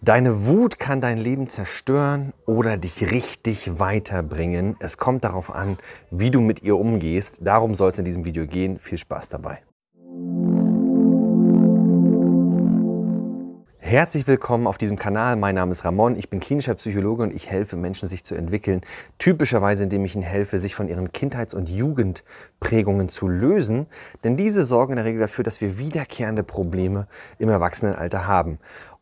Deine Wut kann dein Leben zerstören oder dich richtig weiterbringen. Es kommt darauf an, wie du mit ihr umgehst. Darum soll es in diesem Video gehen. Viel Spaß dabei. Herzlich willkommen auf diesem Kanal. Mein Name ist Ramon. Ich bin klinischer Psychologe und ich helfe Menschen, sich zu entwickeln. Typischerweise, indem ich ihnen helfe, sich von ihren Kindheits- und Jugendprägungen zu lösen. Denn diese sorgen in der Regel dafür, dass wir wiederkehrende Probleme im Erwachsenenalter haben.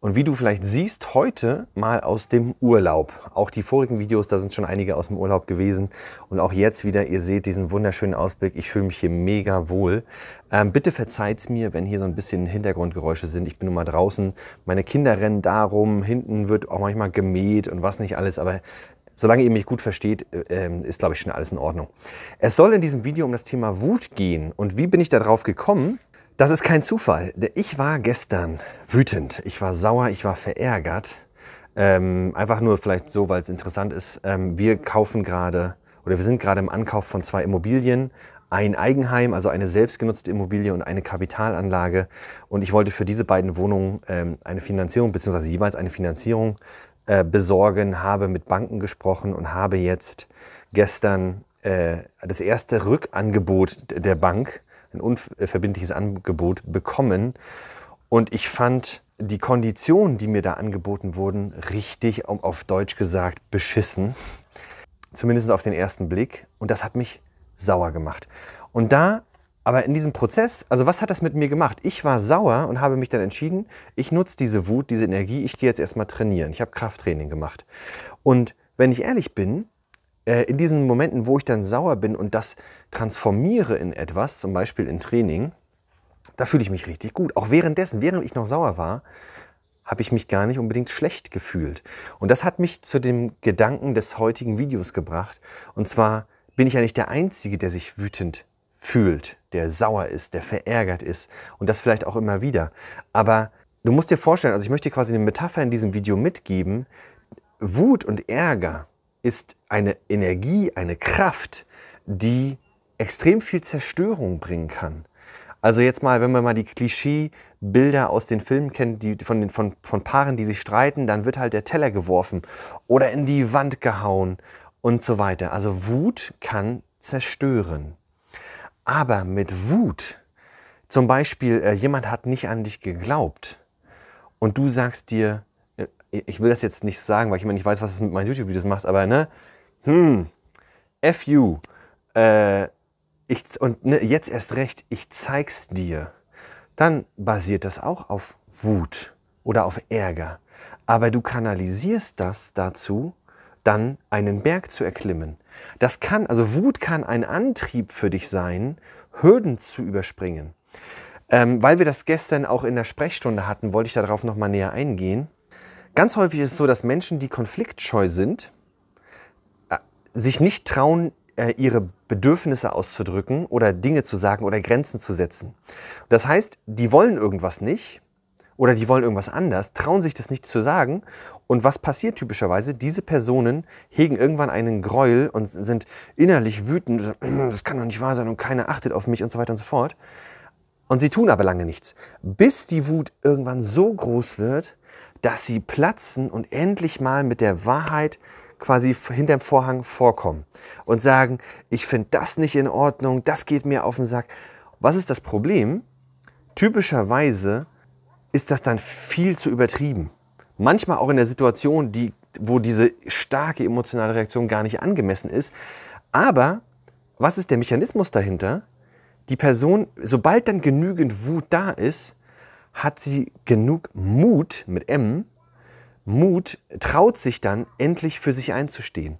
Und wie du vielleicht siehst, heute mal aus dem Urlaub. Auch die vorigen Videos, da sind schon einige aus dem Urlaub gewesen. Und auch jetzt wieder, ihr seht diesen wunderschönen Ausblick. Ich fühle mich hier mega wohl. Ähm, bitte verzeiht's mir, wenn hier so ein bisschen Hintergrundgeräusche sind. Ich bin nun mal draußen. Meine Kinder rennen darum. Hinten wird auch manchmal gemäht und was nicht alles. Aber Solange ihr mich gut versteht, äh, ähm, ist, glaube ich, schon alles in Ordnung. Es soll in diesem Video um das Thema Wut gehen. Und wie bin ich darauf gekommen? Das ist kein Zufall. Ich war gestern wütend, ich war sauer, ich war verärgert. Ähm, einfach nur vielleicht so, weil es interessant ist. Ähm, wir kaufen gerade oder wir sind gerade im Ankauf von zwei Immobilien. Ein Eigenheim, also eine selbstgenutzte Immobilie und eine Kapitalanlage. Und ich wollte für diese beiden Wohnungen ähm, eine Finanzierung, beziehungsweise jeweils eine Finanzierung äh, besorgen, habe mit Banken gesprochen und habe jetzt gestern äh, das erste Rückangebot der Bank ein unverbindliches äh, Angebot bekommen. Und ich fand die Konditionen, die mir da angeboten wurden, richtig, auf Deutsch gesagt, beschissen. Zumindest auf den ersten Blick. Und das hat mich sauer gemacht. Und da, aber in diesem Prozess, also was hat das mit mir gemacht? Ich war sauer und habe mich dann entschieden, ich nutze diese Wut, diese Energie, ich gehe jetzt erstmal trainieren. Ich habe Krafttraining gemacht. Und wenn ich ehrlich bin, äh, in diesen Momenten, wo ich dann sauer bin und das transformiere in etwas, zum Beispiel in Training, da fühle ich mich richtig gut. Auch währenddessen, während ich noch sauer war, habe ich mich gar nicht unbedingt schlecht gefühlt. Und das hat mich zu dem Gedanken des heutigen Videos gebracht. Und zwar bin ich ja nicht der Einzige, der sich wütend fühlt, der sauer ist, der verärgert ist und das vielleicht auch immer wieder. Aber du musst dir vorstellen, also ich möchte quasi eine Metapher in diesem Video mitgeben, Wut und Ärger ist eine Energie, eine Kraft, die extrem viel Zerstörung bringen kann. Also jetzt mal, wenn man mal die Klischee-Bilder aus den Filmen kennt, die von, den, von, von Paaren, die sich streiten, dann wird halt der Teller geworfen oder in die Wand gehauen und so weiter. Also Wut kann zerstören. Aber mit Wut, zum Beispiel, äh, jemand hat nicht an dich geglaubt und du sagst dir, ich will das jetzt nicht sagen, weil ich immer nicht weiß, was du mit meinen YouTube-Videos machst, aber ne, hm, F you, äh, ich, und ne, jetzt erst recht, ich zeig's dir, dann basiert das auch auf Wut oder auf Ärger. Aber du kanalisierst das dazu, dann einen Berg zu erklimmen. Das kann, also Wut kann ein Antrieb für dich sein, Hürden zu überspringen. Ähm, weil wir das gestern auch in der Sprechstunde hatten, wollte ich darauf nochmal näher eingehen. Ganz häufig ist es so, dass Menschen, die konfliktscheu sind, äh, sich nicht trauen, äh, ihre Bedürfnisse auszudrücken oder Dinge zu sagen oder Grenzen zu setzen. Das heißt, die wollen irgendwas nicht oder die wollen irgendwas anders, trauen sich das nicht zu sagen. Und was passiert typischerweise? Diese Personen hegen irgendwann einen Gräuel und sind innerlich wütend, das kann doch nicht wahr sein und keiner achtet auf mich und so weiter und so fort. Und sie tun aber lange nichts, bis die Wut irgendwann so groß wird, dass sie platzen und endlich mal mit der Wahrheit quasi hinterm Vorhang vorkommen und sagen, ich finde das nicht in Ordnung, das geht mir auf den Sack. Was ist das Problem? Typischerweise ist das dann viel zu übertrieben. Manchmal auch in der Situation, die, wo diese starke emotionale Reaktion gar nicht angemessen ist. Aber was ist der Mechanismus dahinter? Die Person, sobald dann genügend Wut da ist, hat sie genug Mut mit M, Mut traut sich dann endlich für sich einzustehen.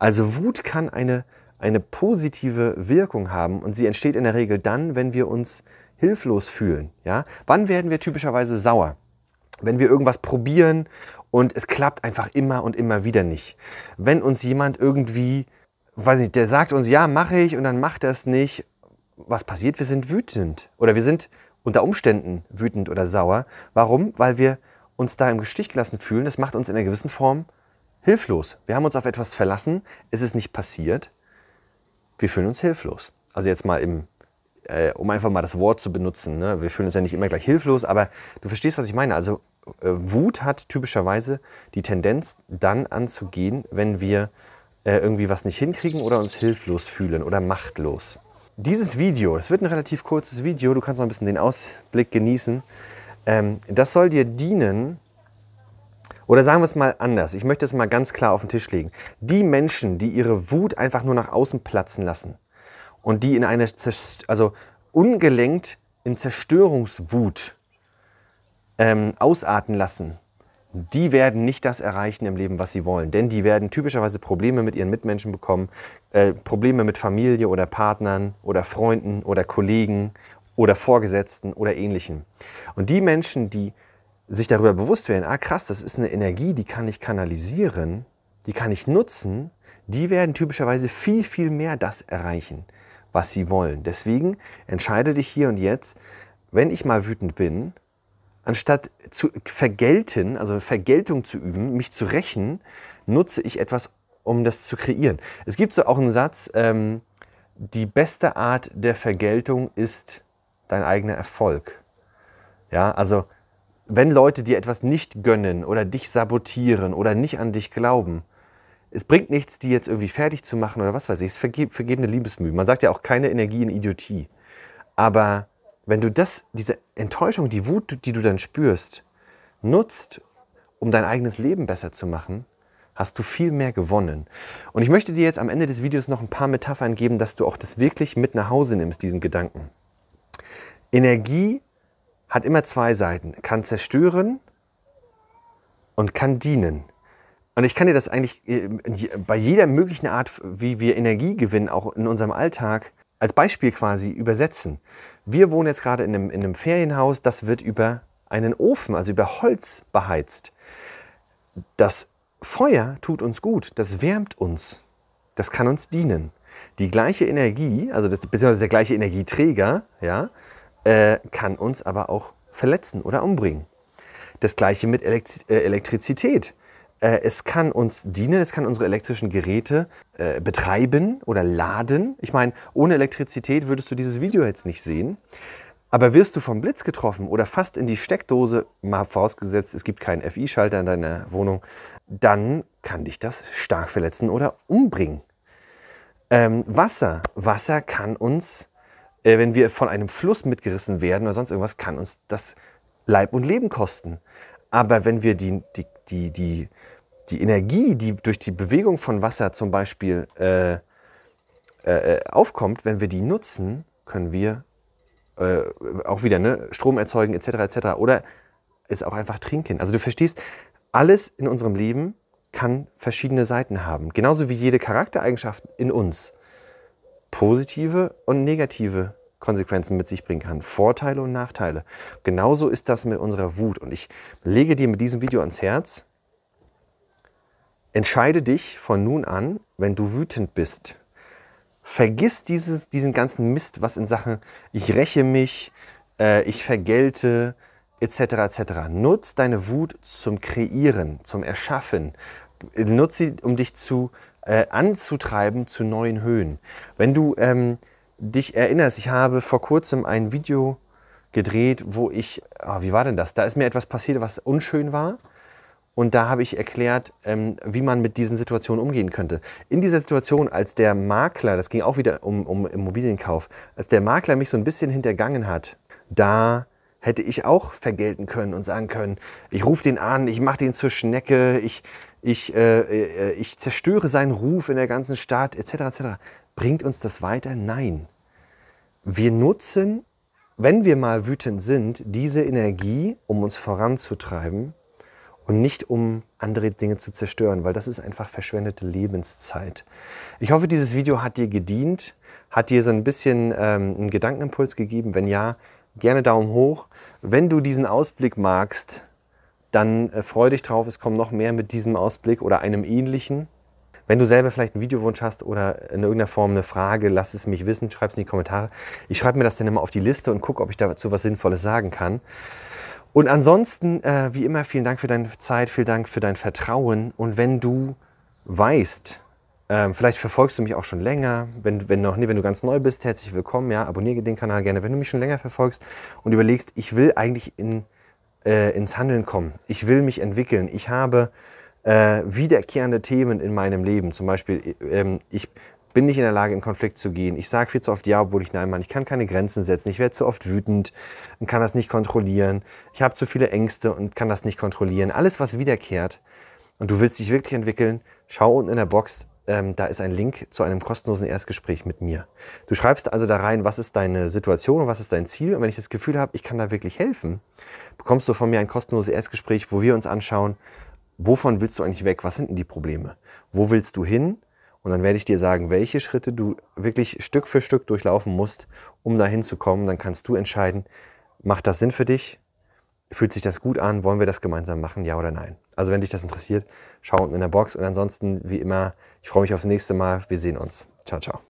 Also Wut kann eine, eine positive Wirkung haben und sie entsteht in der Regel dann, wenn wir uns hilflos fühlen. Ja? Wann werden wir typischerweise sauer? Wenn wir irgendwas probieren und es klappt einfach immer und immer wieder nicht. Wenn uns jemand irgendwie, weiß nicht, der sagt uns, ja, mache ich und dann macht er es nicht. Was passiert? Wir sind wütend oder wir sind unter Umständen wütend oder sauer. Warum? Weil wir uns da im Gestich gelassen fühlen. Das macht uns in einer gewissen Form hilflos. Wir haben uns auf etwas verlassen, es ist nicht passiert. Wir fühlen uns hilflos. Also jetzt mal im, äh, um einfach mal das Wort zu benutzen. Ne? Wir fühlen uns ja nicht immer gleich hilflos, aber du verstehst, was ich meine. Also äh, Wut hat typischerweise die Tendenz dann anzugehen, wenn wir äh, irgendwie was nicht hinkriegen oder uns hilflos fühlen oder machtlos dieses Video, das wird ein relativ kurzes Video, du kannst noch ein bisschen den Ausblick genießen, ähm, das soll dir dienen, oder sagen wir es mal anders, ich möchte es mal ganz klar auf den Tisch legen. Die Menschen, die ihre Wut einfach nur nach außen platzen lassen und die in eine, also ungelenkt in Zerstörungswut ähm, ausarten lassen, die werden nicht das erreichen im Leben, was sie wollen. Denn die werden typischerweise Probleme mit ihren Mitmenschen bekommen, äh, Probleme mit Familie oder Partnern oder Freunden oder Kollegen oder Vorgesetzten oder ähnlichem. Und die Menschen, die sich darüber bewusst werden, ah krass, das ist eine Energie, die kann ich kanalisieren, die kann ich nutzen, die werden typischerweise viel, viel mehr das erreichen, was sie wollen. Deswegen entscheide dich hier und jetzt, wenn ich mal wütend bin, Anstatt zu vergelten, also Vergeltung zu üben, mich zu rächen, nutze ich etwas, um das zu kreieren. Es gibt so auch einen Satz, ähm, die beste Art der Vergeltung ist dein eigener Erfolg. Ja, also wenn Leute dir etwas nicht gönnen oder dich sabotieren oder nicht an dich glauben, es bringt nichts, die jetzt irgendwie fertig zu machen oder was weiß ich. Es ist verge vergebene Liebesmühe. Man sagt ja auch keine Energie in Idiotie. Aber wenn du das, diese Enttäuschung, die Wut, die du dann spürst, nutzt, um dein eigenes Leben besser zu machen, hast du viel mehr gewonnen. Und ich möchte dir jetzt am Ende des Videos noch ein paar Metaphern geben, dass du auch das wirklich mit nach Hause nimmst, diesen Gedanken. Energie hat immer zwei Seiten, kann zerstören und kann dienen. Und ich kann dir das eigentlich äh, bei jeder möglichen Art, wie wir Energie gewinnen, auch in unserem Alltag, als Beispiel quasi übersetzen. Wir wohnen jetzt gerade in einem, in einem Ferienhaus, das wird über einen Ofen, also über Holz beheizt. Das Feuer tut uns gut, das wärmt uns, das kann uns dienen. Die gleiche Energie, also das, beziehungsweise der gleiche Energieträger, ja, äh, kann uns aber auch verletzen oder umbringen. Das gleiche mit äh, Elektrizität. Äh, es kann uns dienen, es kann unsere elektrischen Geräte äh, betreiben oder laden. Ich meine, ohne Elektrizität würdest du dieses Video jetzt nicht sehen. Aber wirst du vom Blitz getroffen oder fast in die Steckdose, mal vorausgesetzt, es gibt keinen FI-Schalter in deiner Wohnung, dann kann dich das stark verletzen oder umbringen. Ähm, Wasser. Wasser kann uns, äh, wenn wir von einem Fluss mitgerissen werden oder sonst irgendwas, kann uns das Leib und Leben kosten. Aber wenn wir die, die die, die, die Energie, die durch die Bewegung von Wasser zum Beispiel äh, äh, äh, aufkommt, wenn wir die nutzen, können wir äh, auch wieder ne, Strom erzeugen etc. etc. Oder es auch einfach trinken. Also du verstehst, alles in unserem Leben kann verschiedene Seiten haben. Genauso wie jede Charaktereigenschaft in uns. Positive und negative Konsequenzen mit sich bringen kann. Vorteile und Nachteile. Genauso ist das mit unserer Wut. Und ich lege dir mit diesem Video ans Herz, entscheide dich von nun an, wenn du wütend bist. Vergiss dieses, diesen ganzen Mist, was in Sachen ich räche mich, äh, ich vergelte, etc. etc. Nutz deine Wut zum Kreieren, zum Erschaffen. Nutz sie, um dich zu äh, anzutreiben zu neuen Höhen. Wenn du ähm, dich erinnerst, ich habe vor kurzem ein Video gedreht, wo ich, oh, wie war denn das? Da ist mir etwas passiert, was unschön war. Und da habe ich erklärt, ähm, wie man mit diesen Situationen umgehen könnte. In dieser Situation, als der Makler, das ging auch wieder um, um Immobilienkauf, als der Makler mich so ein bisschen hintergangen hat, da hätte ich auch vergelten können und sagen können, ich rufe den an, ich mache den zur Schnecke, ich, ich, äh, äh, äh, ich zerstöre seinen Ruf in der ganzen Stadt, etc. etc. Bringt uns das weiter? Nein. Wir nutzen, wenn wir mal wütend sind, diese Energie, um uns voranzutreiben und nicht um andere Dinge zu zerstören, weil das ist einfach verschwendete Lebenszeit. Ich hoffe, dieses Video hat dir gedient, hat dir so ein bisschen ähm, einen Gedankenimpuls gegeben. Wenn ja, gerne Daumen hoch. Wenn du diesen Ausblick magst, dann äh, freu dich drauf, es kommen noch mehr mit diesem Ausblick oder einem ähnlichen. Wenn du selber vielleicht einen Videowunsch hast oder in irgendeiner Form eine Frage, lass es mich wissen, schreib es in die Kommentare. Ich schreibe mir das dann immer auf die Liste und gucke, ob ich dazu was Sinnvolles sagen kann. Und ansonsten, äh, wie immer, vielen Dank für deine Zeit, vielen Dank für dein Vertrauen. Und wenn du weißt, ähm, vielleicht verfolgst du mich auch schon länger, wenn, wenn, noch, nee, wenn du ganz neu bist, herzlich willkommen, ja, abonniere den Kanal gerne. Wenn du mich schon länger verfolgst und überlegst, ich will eigentlich in, äh, ins Handeln kommen, ich will mich entwickeln, ich habe äh, wiederkehrende Themen in meinem Leben. Zum Beispiel, ähm, ich bin nicht in der Lage, in Konflikt zu gehen. Ich sage viel zu oft Ja, obwohl ich Nein meine. Ich kann keine Grenzen setzen. Ich werde zu oft wütend und kann das nicht kontrollieren. Ich habe zu viele Ängste und kann das nicht kontrollieren. Alles, was wiederkehrt und du willst dich wirklich entwickeln, schau unten in der Box, ähm, da ist ein Link zu einem kostenlosen Erstgespräch mit mir. Du schreibst also da rein, was ist deine Situation, was ist dein Ziel. Und wenn ich das Gefühl habe, ich kann da wirklich helfen, bekommst du von mir ein kostenloses Erstgespräch, wo wir uns anschauen, wovon willst du eigentlich weg? Was sind denn die Probleme? Wo willst du hin? Und dann werde ich dir sagen, welche Schritte du wirklich Stück für Stück durchlaufen musst, um dahin zu kommen. Dann kannst du entscheiden, macht das Sinn für dich? Fühlt sich das gut an? Wollen wir das gemeinsam machen? Ja oder nein? Also wenn dich das interessiert, schau unten in der Box. Und ansonsten, wie immer, ich freue mich aufs nächste Mal. Wir sehen uns. Ciao, ciao.